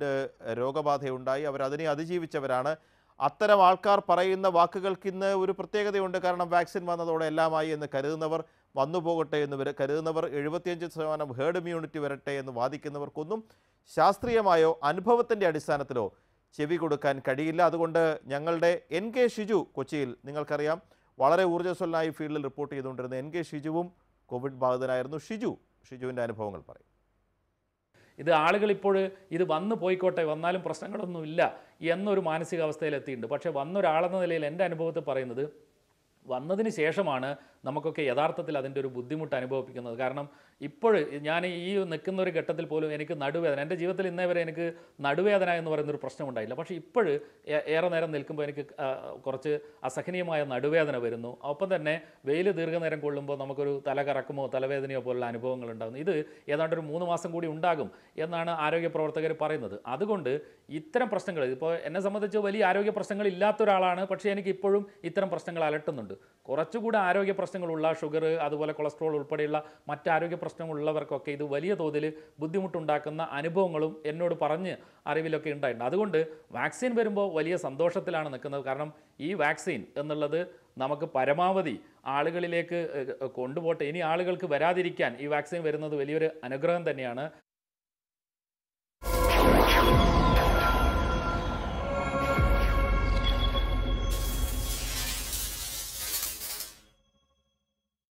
Covid രോഗബാധയുണ്ടായി അവർ അതിനെ അതിജീവിച്ചവരാണ് അത്തരം ആൾക്കാർ പറയുന്ന വാക്കുകൾക്ക് ഇന്ന് ഒരു പ്രത്യേകതയുണ്ട് കാരണം വാക്സിൻ വന്നതോടെ എല്ലാമായി എന്ന് കരുതുന്നവർ വന്നു പോകട്ടെ എന്ന് കരുതുന്നവർ എഴുപത്തിയഞ്ച് ശതമാനം ഹേർഡ് ഇമ്മ്യൂണിറ്റി വരട്ടെ എന്ന് വാദിക്കുന്നവർക്കൊന്നും ശാസ്ത്രീയമായോ അനുഭവത്തിൻ്റെ അടിസ്ഥാനത്തിലോ ചെവി കൊടുക്കാൻ കഴിയില്ല അതുകൊണ്ട് ഞങ്ങളുടെ എൻ കെ ഷിജു കൊച്ചിയിൽ നിങ്ങൾക്കറിയാം വളരെ ഊർജ്ജസ്വലനായി ഫീൽഡിൽ റിപ്പോർട്ട് ചെയ്തുകൊണ്ടിരുന്ന എൻ കെ ഷിജുവും കോവിഡ് ബാധിതനായിരുന്നു ഷിജു ഷിജുവിൻ്റെ അനുഭവങ്ങൾ പറയും ഇത് ആളുകൾ ഇപ്പോൾ ഇത് വന്നു പോയിക്കോട്ടെ വന്നാലും പ്രശ്നങ്ങളൊന്നുമില്ല എന്നൊരു എത്തിയിട്ടുണ്ട് പക്ഷേ വന്നൊരാളെന്ന നിലയിൽ എൻ്റെ അനുഭവത്തിൽ പറയുന്നത് വന്നതിന് ശേഷമാണ് നമുക്കൊക്കെ യഥാർത്ഥത്തിൽ അതിൻ്റെ ഒരു ബുദ്ധിമുട്ട് അനുഭവിക്കുന്നത് കാരണം ഇപ്പോൾ ഞാൻ ഈ നിൽക്കുന്ന ഒരു ഘട്ടത്തിൽ പോലും എനിക്ക് നടുവേദന എൻ്റെ ജീവിതത്തിൽ ഇന്നേ വരെ എനിക്ക് നടുവേദന എന്ന് പറയുന്നൊരു പ്രശ്നം ഉണ്ടായില്ല പക്ഷേ ഇപ്പോൾ ഏറെ നേരം നിൽക്കുമ്പോൾ എനിക്ക് കുറച്ച് അസഹനീയമായ നടുവേദന വരുന്നു ഒപ്പം തന്നെ വെയിൽ ദീർഘനേരം കൊള്ളുമ്പോൾ നമുക്കൊരു തല കറക്കമോ തലവേദനയോ പോലുള്ള അനുഭവങ്ങൾ ഉണ്ടാകുന്നു ഇത് ഏതാണ്ട് ഒരു മൂന്ന് മാസം കൂടി ഉണ്ടാകും എന്നാണ് ആരോഗ്യ പ്രവർത്തകർ പറയുന്നത് അതുകൊണ്ട് ഇത്തരം പ്രശ്നങ്ങൾ ഇപ്പോൾ എന്നെ സംബന്ധിച്ച് വലിയ ആരോഗ്യ പ്രശ്നങ്ങൾ ഇല്ലാത്ത ഒരാളാണ് പക്ഷേ എനിക്ക് ഇപ്പോഴും ഇത്തരം പ്രശ്നങ്ങൾ അലട്ടുന്നുണ്ട് കുറച്ചുകൂടെ ആരോഗ്യ പ്രശ്നം പ്രശ്നങ്ങളുള്ള ഷുഗർ അതുപോലെ കൊളസ്ട്രോൾ ഉൾപ്പെടെയുള്ള മറ്റാരോഗ്യ പ്രശ്നങ്ങളുള്ളവർക്കൊക്കെ ഇത് വലിയ തോതിൽ ബുദ്ധിമുട്ടുണ്ടാക്കുന്ന അനുഭവങ്ങളും എന്നോട് പറഞ്ഞ് അറിവിലൊക്കെ ഉണ്ടായിട്ടുണ്ട് അതുകൊണ്ട് വാക്സിൻ വരുമ്പോൾ വലിയ സന്തോഷത്തിലാണ് നിൽക്കുന്നത് കാരണം ഈ വാക്സിൻ എന്നുള്ളത് നമുക്ക് പരമാവധി ആളുകളിലേക്ക് കൊണ്ടുപോട്ടെ ഇനി ആളുകൾക്ക് വരാതിരിക്കാൻ ഈ വാക്സിൻ വരുന്നത് വലിയൊരു അനുഗ്രഹം തന്നെയാണ്